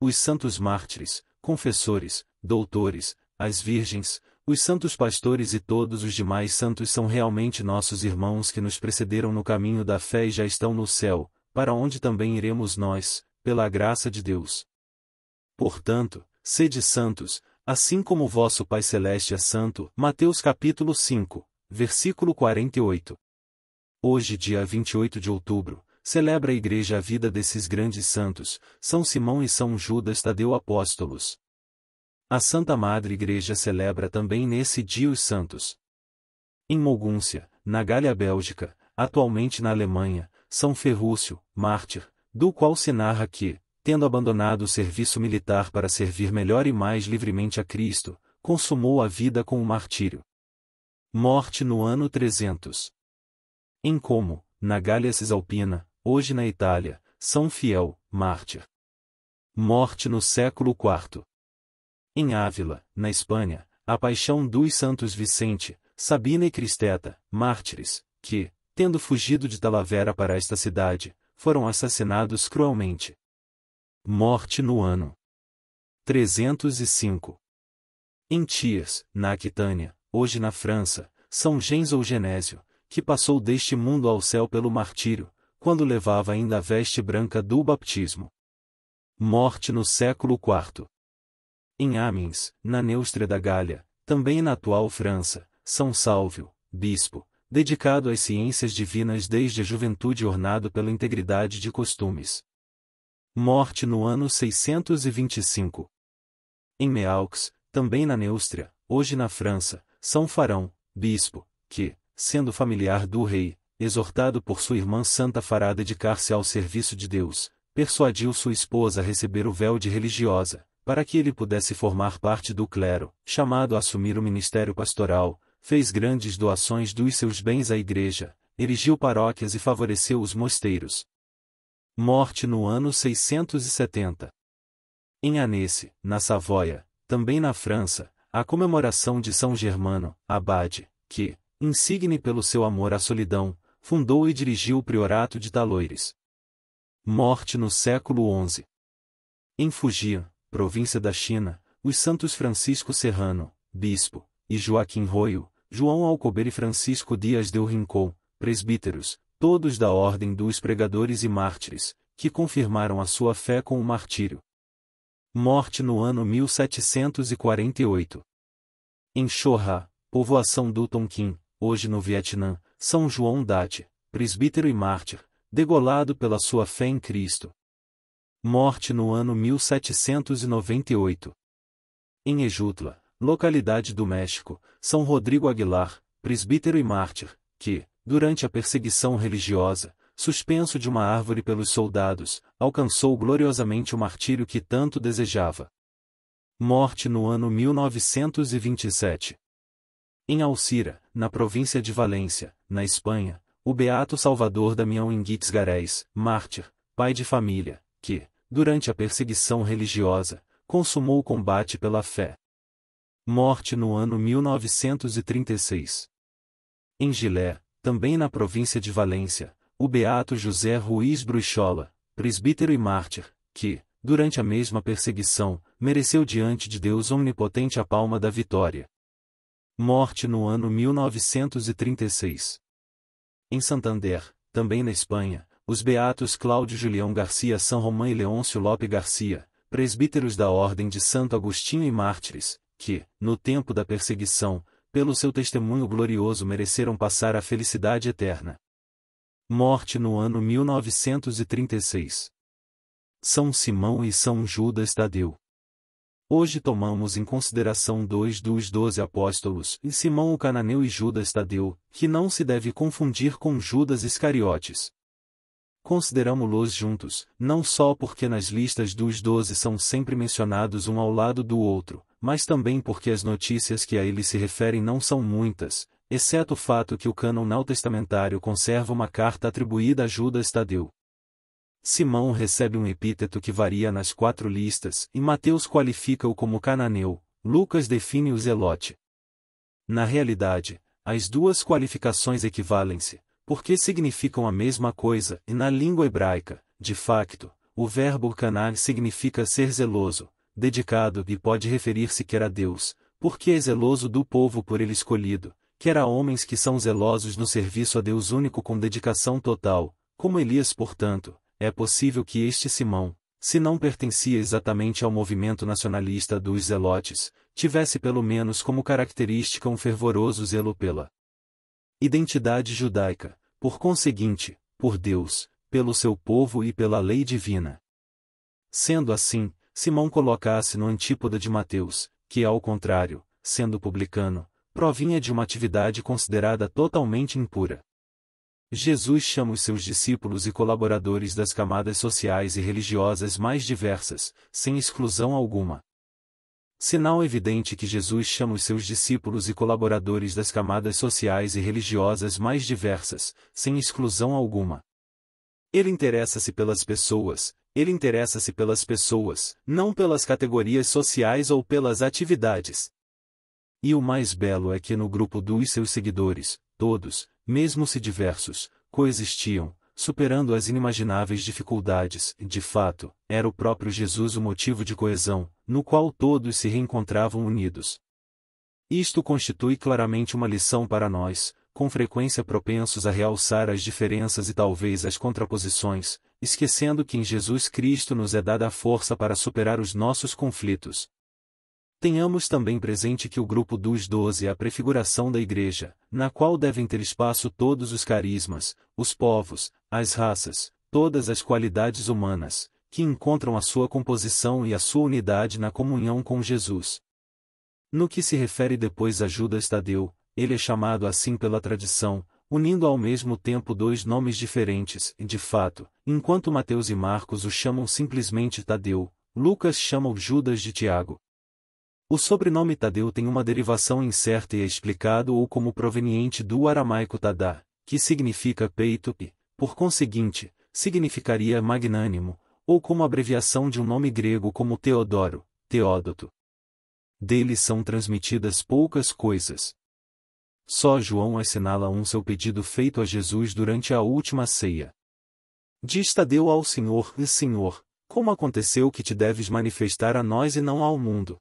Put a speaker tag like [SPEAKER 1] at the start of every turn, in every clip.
[SPEAKER 1] os santos mártires, confessores, doutores, as virgens, os santos pastores e todos os demais santos são realmente nossos irmãos que nos precederam no caminho da fé e já estão no céu, para onde também iremos nós, pela graça de Deus. Portanto, sede santos, assim como vosso Pai Celeste é santo. Mateus capítulo 5, versículo 48. Hoje, dia 28 de outubro, celebra a Igreja a vida desses grandes santos, São Simão e São Judas Tadeu apóstolos. A Santa Madre Igreja celebra também nesse dia os santos. Em Mogúncia, na Galha Bélgica, atualmente na Alemanha, São Ferrúcio, mártir, do qual se narra que, tendo abandonado o serviço militar para servir melhor e mais livremente a Cristo, consumou a vida com o martírio. Morte no ano 300. Em Como, na Gália Cisalpina, hoje na Itália, São Fiel, mártir. Morte no século IV. Em Ávila, na Espanha, a paixão dos santos Vicente, Sabina e Cristeta, mártires, que, tendo fugido de Talavera para esta cidade, foram assassinados cruelmente. Morte no ano 305. Em Tias, na Aquitânia, hoje na França, São Gens ou Genésio, que passou deste mundo ao céu pelo martírio, quando levava ainda a veste branca do baptismo. Morte no século IV. Em Amiens, na Neustria da Gália, também na atual França, São Salvio, bispo, dedicado às ciências divinas desde a juventude ornado pela integridade de costumes. Morte no ano 625. Em Meaux, também na Neustria, hoje na França, São Farão, bispo, que, sendo familiar do rei, exortado por sua irmã Santa Fará a dedicar-se ao serviço de Deus, persuadiu sua esposa a receber o véu de religiosa, para que ele pudesse formar parte do clero, chamado a assumir o ministério pastoral, fez grandes doações dos seus bens à igreja, erigiu paróquias e favoreceu os mosteiros. Morte no ano 670. Em Anesse, na Savoia, também na França, a comemoração de São Germano, abade, que, insigne pelo seu amor à solidão, fundou e dirigiu o Priorato de Taloires. Morte no século XI. Em Fujian, província da China, os santos Francisco Serrano, bispo, e Joaquim Roio, João Alcober e Francisco Dias de Rincón, presbíteros, todos da Ordem dos Pregadores e Mártires, que confirmaram a sua fé com o martírio. Morte no ano 1748. Em Chorra, povoação do Tonkin, hoje no Vietnã, são João Date, presbítero e mártir, degolado pela sua fé em Cristo. Morte no ano 1798. Em Ejutla, localidade do México, São Rodrigo Aguilar, presbítero e mártir, que, durante a perseguição religiosa, suspenso de uma árvore pelos soldados, alcançou gloriosamente o martírio que tanto desejava. Morte no ano 1927. Em Alcira, na província de Valência, na Espanha, o beato Salvador Damião Inguites Garés, mártir, pai de família, que, durante a perseguição religiosa, consumou o combate pela fé. Morte no ano 1936. Em Gilé, também na província de Valência, o beato José Ruiz Bruxola, presbítero e mártir, que, durante a mesma perseguição, mereceu diante de Deus Onipotente a palma da vitória morte no ano 1936. Em Santander, também na Espanha, os beatos Cláudio Julião Garcia São Romão e Leôncio Lope Garcia, presbíteros da Ordem de Santo Agostinho e Mártires, que, no tempo da perseguição, pelo seu testemunho glorioso mereceram passar a felicidade eterna. Morte no ano 1936. São Simão e São Judas Tadeu. Hoje tomamos em consideração dois dos doze apóstolos, Simão o Cananeu e Judas Tadeu, que não se deve confundir com Judas Iscariotes. Consideramos-los juntos, não só porque nas listas dos doze são sempre mencionados um ao lado do outro, mas também porque as notícias que a ele se referem não são muitas, exceto o fato que o cânon não testamentário conserva uma carta atribuída a Judas Tadeu. Simão recebe um epíteto que varia nas quatro listas e Mateus qualifica-o como cananeu, Lucas define o zelote. Na realidade, as duas qualificações equivalem-se, porque significam a mesma coisa e na língua hebraica, de facto, o verbo canar significa ser zeloso, dedicado e pode referir-se quer a Deus, porque é zeloso do povo por ele escolhido, quer a homens que são zelosos no serviço a Deus único com dedicação total, como Elias portanto, é possível que este Simão, se não pertencia exatamente ao movimento nacionalista dos zelotes, tivesse pelo menos como característica um fervoroso zelo pela identidade judaica, por conseguinte, por Deus, pelo seu povo e pela lei divina. Sendo assim, Simão colocasse no antípoda de Mateus, que ao contrário, sendo publicano, provinha de uma atividade considerada totalmente impura. Jesus chama os seus discípulos e colaboradores das camadas sociais e religiosas mais diversas, sem exclusão alguma. Sinal evidente que Jesus chama os seus discípulos e colaboradores das camadas sociais e religiosas mais diversas, sem exclusão alguma. Ele interessa-se pelas pessoas, ele interessa-se pelas pessoas, não pelas categorias sociais ou pelas atividades. E o mais belo é que no grupo dos seus seguidores, todos, mesmo se diversos, coexistiam, superando as inimagináveis dificuldades, de fato, era o próprio Jesus o motivo de coesão, no qual todos se reencontravam unidos. Isto constitui claramente uma lição para nós, com frequência propensos a realçar as diferenças e talvez as contraposições, esquecendo que em Jesus Cristo nos é dada a força para superar os nossos conflitos. Tenhamos também presente que o grupo dos doze é a prefiguração da Igreja, na qual devem ter espaço todos os carismas, os povos, as raças, todas as qualidades humanas, que encontram a sua composição e a sua unidade na comunhão com Jesus. No que se refere depois a Judas Tadeu, ele é chamado assim pela tradição, unindo ao mesmo tempo dois nomes diferentes, de fato, enquanto Mateus e Marcos o chamam simplesmente Tadeu, Lucas chama o Judas de Tiago. O sobrenome Tadeu tem uma derivação incerta e é explicado ou como proveniente do aramaico Tadá, que significa peito e, por conseguinte, significaria magnânimo, ou como abreviação de um nome grego como Teodoro, Teódoto. Dele são transmitidas poucas coisas. Só João assinala um seu pedido feito a Jesus durante a última ceia. Diz Tadeu ao Senhor, e Senhor, como aconteceu que te deves manifestar a nós e não ao mundo?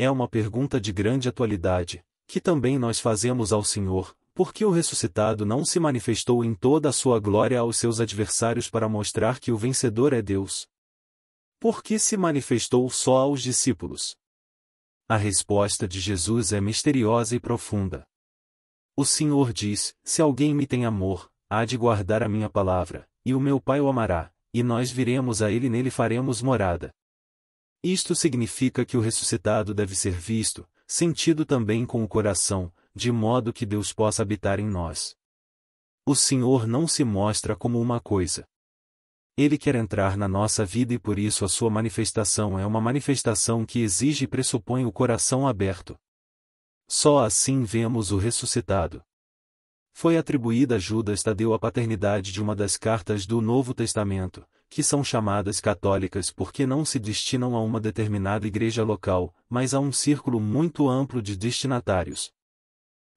[SPEAKER 1] É uma pergunta de grande atualidade, que também nós fazemos ao Senhor, Por que o ressuscitado não se manifestou em toda a sua glória aos seus adversários para mostrar que o vencedor é Deus? Por que se manifestou só aos discípulos? A resposta de Jesus é misteriosa e profunda. O Senhor diz: Se alguém me tem amor, há de guardar a minha palavra, e o meu Pai o amará, e nós viremos a ele e nele faremos morada. Isto significa que o ressuscitado deve ser visto, sentido também com o coração, de modo que Deus possa habitar em nós. O Senhor não se mostra como uma coisa. Ele quer entrar na nossa vida e por isso a sua manifestação é uma manifestação que exige e pressupõe o coração aberto. Só assim vemos o ressuscitado. Foi atribuída a Judas Tadeu a paternidade de uma das cartas do Novo Testamento, que são chamadas católicas porque não se destinam a uma determinada igreja local, mas a um círculo muito amplo de destinatários.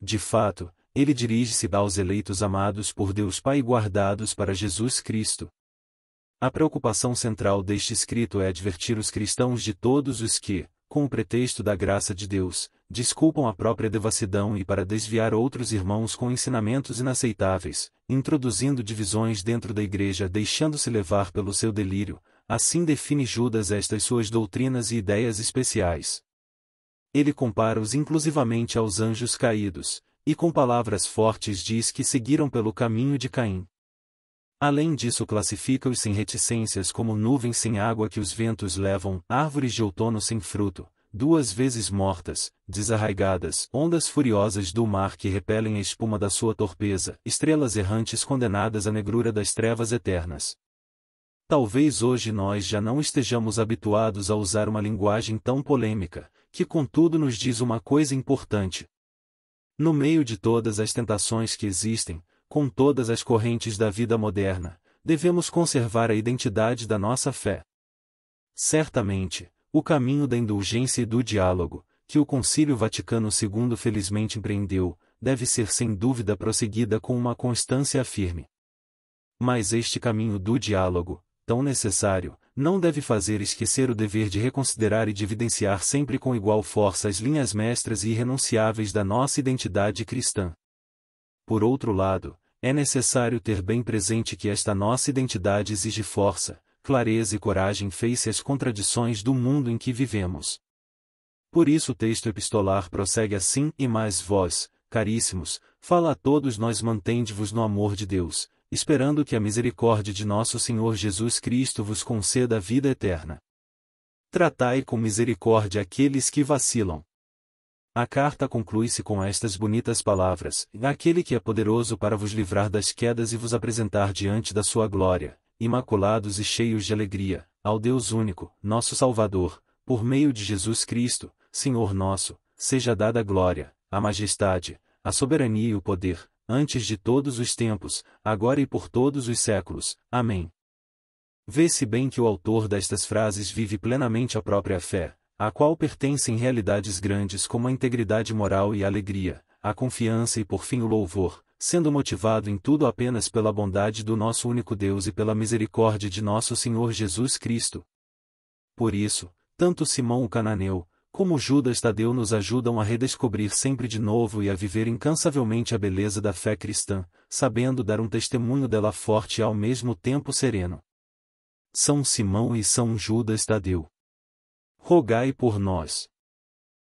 [SPEAKER 1] De fato, ele dirige-se aos eleitos amados por Deus Pai e guardados para Jesus Cristo. A preocupação central deste escrito é advertir os cristãos de todos os que, com o pretexto da graça de Deus, desculpam a própria devassidão e para desviar outros irmãos com ensinamentos inaceitáveis, introduzindo divisões dentro da igreja deixando-se levar pelo seu delírio, assim define Judas estas suas doutrinas e ideias especiais. Ele compara-os inclusivamente aos anjos caídos, e com palavras fortes diz que seguiram pelo caminho de Caim. Além disso classifica-os sem reticências como nuvens sem água que os ventos levam, árvores de outono sem fruto, duas vezes mortas, desarraigadas, ondas furiosas do mar que repelem a espuma da sua torpeza, estrelas errantes condenadas à negrura das trevas eternas. Talvez hoje nós já não estejamos habituados a usar uma linguagem tão polêmica, que contudo nos diz uma coisa importante. No meio de todas as tentações que existem, com todas as correntes da vida moderna, devemos conservar a identidade da nossa fé. Certamente, o caminho da indulgência e do diálogo, que o Concílio Vaticano II felizmente empreendeu, deve ser sem dúvida prosseguida com uma constância firme. Mas este caminho do diálogo, tão necessário, não deve fazer esquecer o dever de reconsiderar e de evidenciar sempre com igual força as linhas mestras e irrenunciáveis da nossa identidade cristã. Por outro lado, é necessário ter bem presente que esta nossa identidade exige força, clareza e coragem face às contradições do mundo em que vivemos. Por isso o texto epistolar prossegue assim: E mais vós, caríssimos, fala a todos nós mantende-vos no amor de Deus, esperando que a misericórdia de nosso Senhor Jesus Cristo vos conceda a vida eterna. Tratai com misericórdia aqueles que vacilam. A carta conclui-se com estas bonitas palavras: Aquele que é poderoso para vos livrar das quedas e vos apresentar diante da sua glória, imaculados e cheios de alegria, ao Deus único, nosso Salvador, por meio de Jesus Cristo, Senhor nosso, seja dada a glória, a majestade, a soberania e o poder, antes de todos os tempos, agora e por todos os séculos. Amém. Vê-se bem que o autor destas frases vive plenamente a própria fé, à qual pertencem realidades grandes como a integridade moral e a alegria, a confiança e por fim o louvor, sendo motivado em tudo apenas pela bondade do nosso único Deus e pela misericórdia de nosso Senhor Jesus Cristo. Por isso, tanto Simão o Cananeu, como Judas Tadeu nos ajudam a redescobrir sempre de novo e a viver incansavelmente a beleza da fé cristã, sabendo dar um testemunho dela forte e ao mesmo tempo sereno. São Simão e São Judas Tadeu rogai por nós.